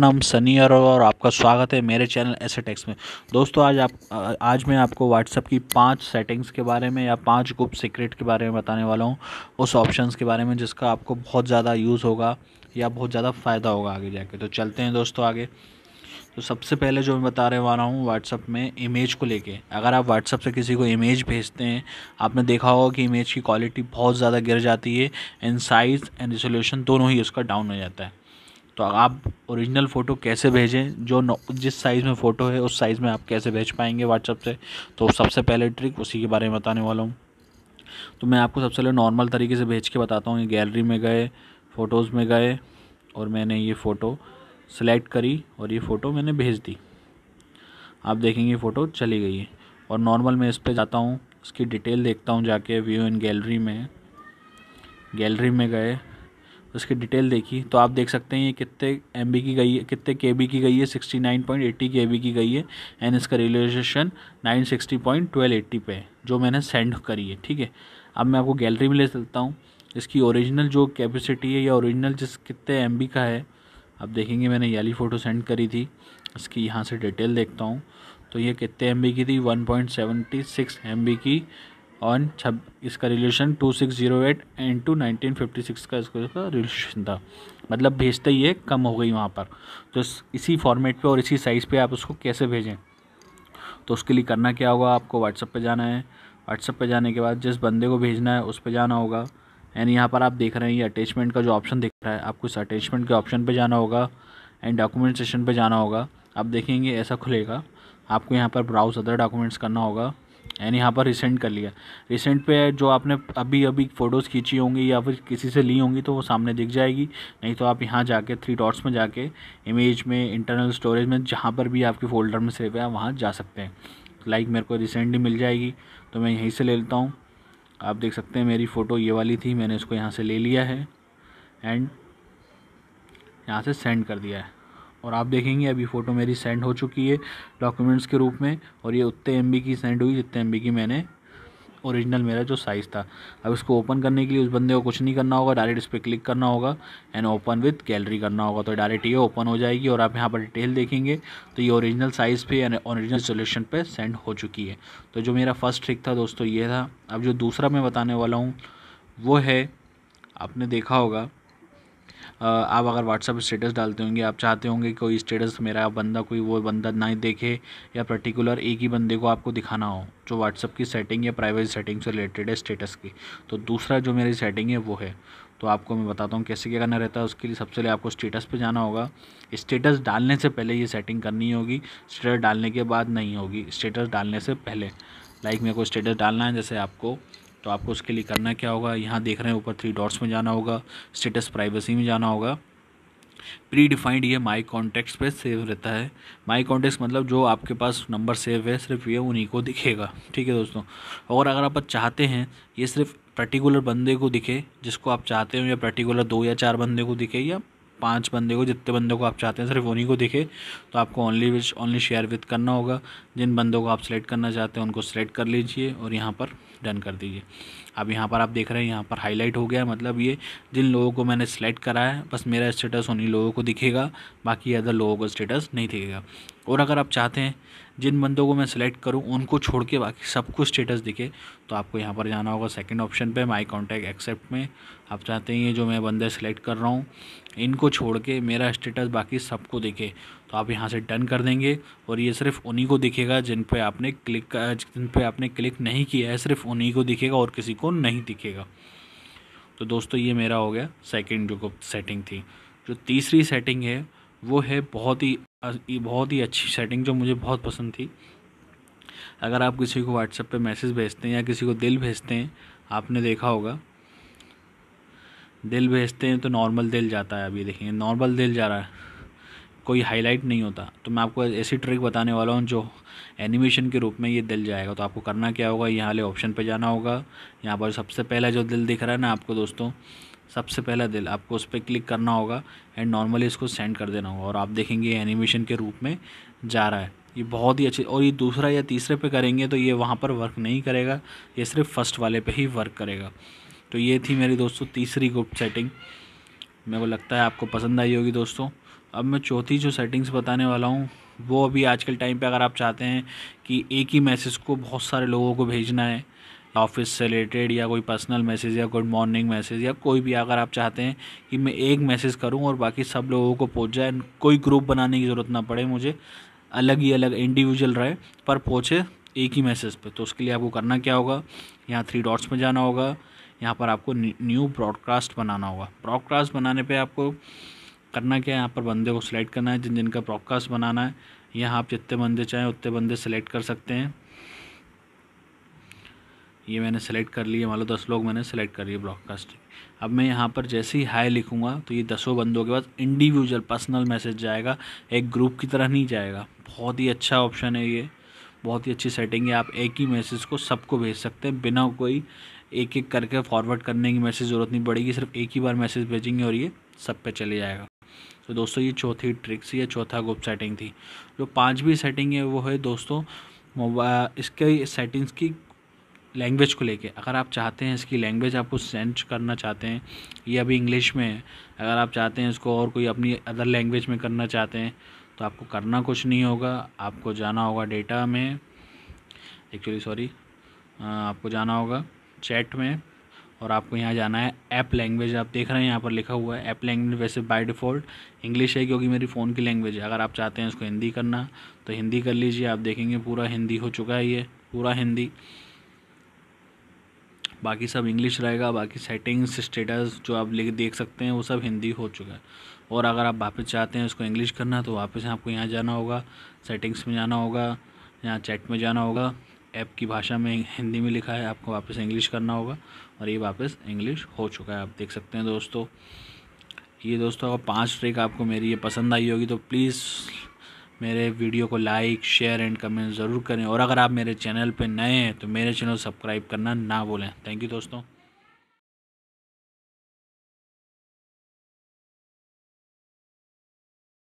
नाम सनी अरोरा और आपका स्वागत है मेरे चैनल ऐसे टेक्स में दोस्तों आज आप आज मैं आपको व्हाट्सअप की पांच सेटिंग्स के बारे में या पांच गुप्त सीक्रेट के बारे में बताने वाला हूं उस ऑप्शंस के बारे में जिसका आपको बहुत ज़्यादा यूज़ होगा या बहुत ज़्यादा फ़ायदा होगा आगे जाके तो चलते हैं दोस्तों आगे तो सबसे पहले जो मैं बता रहे वाला हूँ व्हाट्सअप में इमेज को लेके अगर आप व्हाट्सअप से किसी को इमेज भेजते हैं आपने देखा होगा कि इमेज की क्वालिटी बहुत ज़्यादा गिर जाती है एंड साइज़ एंड रिजोल्यूशन दोनों ही उसका डाउन हो जाता है तो आप ओरिजिनल फ़ोटो कैसे भेजें जो जिस साइज़ में फ़ोटो है उस साइज़ में आप कैसे भेज पाएंगे व्हाट्सअप से तो सबसे पहले ट्रिक उसी के बारे में बताने वाला हूँ तो मैं आपको सबसे पहले नॉर्मल तरीके से भेज के बताता हूँ ये गैलरी में गए फ़ोटोज़ में गए और मैंने ये फ़ोटो सेलेक्ट करी और ये फ़ोटो मैंने भेज दी आप देखेंगे फ़ोटो चली गई है और नॉर्मल मैं इस पर जाता हूँ इसकी डिटेल देखता हूँ जाके व्यू इन गैलरी में गैलरी में गए उसकी डिटेल देखी तो आप देख सकते हैं ये कितने एम की गई है कितने के की गई है सिक्सटी नाइन पॉइंट एट्टी के की गई है एंड इसका relation nine sixty point twelve eighty पे जो मैंने सेंड करी है ठीक है अब मैं आपको गैलरी में ले चलता हूँ इसकी ओरिजिनल जो कैपेसिटी है या ओरिजिनल जिस कितने एम का है आप देखेंगे मैंने याली फ़ोटो सेंड करी थी इसकी यहाँ से डिटेल देखता हूँ तो ये कितने एम की थी one point seventy six M की और छब इसका relation two six zero eight and two nineteen fifty six का इसका रिलेशन था मतलब भेजते ही ये कम हो गई वहाँ पर तो इसी फॉर्मेट पे और इसी साइज़ पे आप उसको कैसे भेजें तो उसके लिए करना क्या होगा आपको व्हाट्सअप पे जाना है व्हाट्सअप पे जाने के बाद जिस बंदे को भेजना है उस पर जाना होगा एंड यहाँ पर आप देख रहे हैं ये अटैचमेंट का जो ऑप्शन दिख रहा है आपको इस अटैचमेंट के ऑप्शन पर जाना होगा एंड डॉक्यूमेंटेशन पर जाना होगा आप देखेंगे ऐसा खुलेगा आपको यहाँ पर ब्राउज़ अदर डॉक्यूमेंट्स करना होगा एंड यहाँ पर रिसेंट कर लिया रिसेंट पे जो आपने अभी अभी फ़ोटोज़ खींची होंगी या फिर किसी से ली होंगी तो वो सामने दिख जाएगी नहीं तो आप यहाँ जाके थ्री डॉट्स में जाके इमेज में इंटरनल स्टोरेज में जहाँ पर भी आपके फ़ोल्डर में सेव है आप वहाँ जा सकते हैं लाइक like मेरे को रिसेंटली मिल जाएगी तो मैं यहीं से ले लेता हूँ आप देख सकते हैं मेरी फ़ोटो ये वाली थी मैंने इसको यहाँ से ले लिया है एंड यहाँ से सेंड कर दिया है और आप देखेंगे अभी फ़ोटो मेरी सेंड हो चुकी है डॉक्यूमेंट्स के रूप में और ये उतने एम की सेंड हुई जितने एम की मैंने ओरिजिनल मेरा जो साइज़ था अब इसको ओपन करने के लिए उस बंदे को कुछ नहीं करना होगा डायरेक्ट इस पर क्लिक करना होगा एंड ओपन विथ गैलरी करना होगा तो डायरेक्ट ये ओपन हो जाएगी और आप यहाँ पर डिटेल देखेंगे तो ये ओरिजिनल साइज़ पे एंड ओरिजिनल सोल्यूशन पे सेंड हो चुकी है तो जो मेरा फर्स्ट ट्रिक था दोस्तों ये था अब जो दूसरा मैं बताने वाला हूँ वो है आपने देखा होगा आप अगर व्हाट्सअप स्टेटस डालते होंगे आप चाहते होंगे कोई स्टेटस मेरा बंदा कोई वो बंदा ना देखे या पर्टिकुलर एक ही बंदे को आपको दिखाना हो जो व्हाट्सअप की सेटिंग या प्राइवेसी सेटिंग से रिलेटेड है स्टेटस की तो दूसरा जो मेरी सेटिंग है वो है तो आपको मैं बताता हूँ कैसे क्या करना रहता है उसके लिए सबसे पहले आपको स्टेटस पे जाना होगा स्टेटस डालने से पहले ये सेटिंग करनी होगी स्टेटस डालने के बाद नहीं होगी स्टेटस डालने से पहले लाइक मेरे को स्टेटस डालना है जैसे आपको तो आपको उसके लिए करना क्या होगा यहाँ देख रहे हैं ऊपर थ्री डॉट्स में जाना होगा स्टेटस प्राइवेसी में जाना होगा प्री डिफाइंड ये माई कॉन्टेक्ट पे सेव रहता है माई कॉन्टेक्ट मतलब जो आपके पास नंबर सेव है सिर्फ ये उन्हीं को दिखेगा ठीक है दोस्तों और अगर आप चाहते हैं ये सिर्फ पर्टिकुलर बंदे को दिखे जिसको आप चाहते हो या पर्टिकुलर दो या चार बंदे को दिखे या पांच बंदे को जितने बंदों को आप चाहते हैं सिर्फ उन्हीं को दिखे तो आपको only which only share with करना होगा जिन बंदों को आप सेलेक्ट करना चाहते हैं उनको सेलेक्ट कर लीजिए और यहाँ पर डन कर दीजिए अब यहाँ पर आप देख रहे हैं यहाँ पर हाईलाइट हो गया मतलब ये जिन लोगों को मैंने सेलेक्ट करा है बस मेरा स्टेटस उन्हीं लोगों को दिखेगा बाकी अदर लोगों का स्टेटस नहीं दिखेगा और अगर आप चाहते हैं जिन बंदों को मैं सिलेक्ट करूं उनको छोड़ के बाकी सबको स्टेटस दिखे तो आपको यहाँ पर जाना होगा सेकंड ऑप्शन पे माय कांटेक्ट एक्सेप्ट में आप चाहते हैं ये जो मैं बंदे सेलेक्ट कर रहा हूँ इनको छोड़ के मेरा स्टेटस बाकी सबको दिखे तो आप यहाँ से डन कर देंगे और ये सिर्फ उन्हीं को दिखेगा जिन पे आपने क्लिक जिन पे आपने क्लिक नहीं किया है सिर्फ उन्हीं को दिखेगा और किसी को नहीं दिखेगा तो दोस्तों ये मेरा हो गया सेकंड जो सेटिंग थी जो तीसरी सेटिंग है वो है बहुत ही बहुत ही अच्छी सेटिंग जो मुझे बहुत पसंद थी अगर आप किसी को व्हाट्सएप पे मैसेज भेजते हैं या किसी को दिल भेजते हैं आपने देखा होगा दिल भेजते हैं तो नॉर्मल दिल जाता है अभी देखेंगे नॉर्मल दिल जा रहा है कोई हाईलाइट नहीं होता तो मैं आपको ऐसी ट्रिक बताने वाला हूँ जो एनिमेशन के रूप में ये दिल जाएगा तो आपको करना क्या होगा यहाँ वाले ऑप्शन पे जाना होगा यहाँ पर सबसे पहला जो दिल दिख रहा है ना आपको दोस्तों सबसे पहला दिल आपको उस पर क्लिक करना होगा एंड नॉर्मली इसको सेंड कर देना होगा और आप देखेंगे एनिमेशन के रूप में जा रहा है ये बहुत ही अच्छे और ये दूसरा या तीसरे पर करेंगे तो ये वहाँ पर वर्क नहीं करेगा ये सिर्फ फर्स्ट वाले पर ही वर्क करेगा तो ये थी मेरी दोस्तों तीसरी गुप्त सेटिंग मेरे को लगता है आपको पसंद आई होगी दोस्तों अब मैं चौथी जो सेटिंग्स बताने वाला हूँ वो अभी आजकल टाइम पे अगर आप चाहते हैं कि एक ही मैसेज को बहुत सारे लोगों को भेजना है ऑफिस से रिलेटेड या कोई पर्सनल मैसेज या गुड मॉर्निंग मैसेज या कोई भी अगर आप चाहते हैं कि मैं एक मैसेज करूं और बाकी सब लोगों को पहुंच जाए कोई ग्रुप बनाने की ज़रूरत ना पड़े मुझे अलग ही अलग इंडिविजुअल रहे पर पहुँचे एक ही मैसेज पे तो उसके लिए आपको करना क्या होगा यहाँ थ्री डॉट्स में जाना होगा यहाँ पर आपको न्यू ब्रॉडकास्ट बनाना होगा ब्रॉडकास्ट बनाने पर आपको करना क्या है यहाँ पर बंदे को सिलेक्ट करना है जिन जिनका ब्रॉडकास्ट बनाना है यहाँ आप जितने बंदे चाहें उतने बंदे सेलेक्ट कर सकते हैं ये मैंने सेलेक्ट कर लिए मान लो दस लोग मैंने सेलेक्ट कर लिए ब्रॉडकास्टिंग अब मैं यहाँ पर जैसे ही हाई लिखूँगा तो ये दसों बंदों के पास इंडिविजुअल पर्सनल मैसेज जाएगा एक ग्रुप की तरह नहीं जाएगा बहुत ही अच्छा ऑप्शन है ये बहुत ही अच्छी सेटिंग है आप एक ही मैसेज को सबको भेज सकते हैं बिना कोई एक एक करके फॉरवर्ड करने की मैसेज ज़रूरत नहीं पड़ेगी सिर्फ एक ही बार मैसेज भेजेंगे और ये सब पे चले जाएगा तो दोस्तों ये चौथी ट्रिक्स या चौथा ग्रुप सेटिंग थी जो पाँचवीं सेटिंग है वो है दोस्तों मोबाइल इसके सेटिंग्स की लैंग्वेज को लेके अगर आप चाहते हैं इसकी लैंग्वेज आपको सेंच करना चाहते हैं ये अभी इंग्लिश में है अगर आप चाहते हैं इसको और कोई अपनी अदर लैंग्वेज में करना चाहते हैं तो आपको करना कुछ नहीं होगा आपको जाना होगा डेटा में एक्चुअली सॉरी आपको जाना होगा चैट में और आपको यहाँ जाना है ऐप लैंग्वेज आप देख रहे हैं यहाँ पर लिखा हुआ है ऐप लैंग्वेज वैसे बाय डिफ़ॉल्ट इंग्लिश है क्योंकि मेरी फ़ोन की लैंग्वेज है अगर आप चाहते हैं इसको हिंदी करना तो हिंदी कर लीजिए आप देखेंगे पूरा हिंदी हो चुका है ये पूरा हिंदी बाकी सब इंग्लिश रहेगा बाकी सेटिंग्स स्टेटस जो आप देख सकते हैं वो सब हिंदी हो चुका है और अगर आप वापस चाहते हैं उसको इंग्लिश करना तो वापस आपको यहाँ जाना होगा सेटिंग्स में जाना होगा यहाँ चैट में जाना होगा ऐप की भाषा में हिंदी में लिखा है आपको वापस इंग्लिश करना होगा और ये वापस इंग्लिश हो चुका है आप देख सकते हैं दोस्तों ये दोस्तों अगर पांच ट्रिक आपको मेरी ये पसंद आई होगी तो प्लीज़ मेरे वीडियो को लाइक शेयर एंड कमेंट ज़रूर करें और अगर आप मेरे चैनल पर नए हैं तो मेरे चैनल सब्सक्राइब करना ना भूलें थैंक यू दोस्तों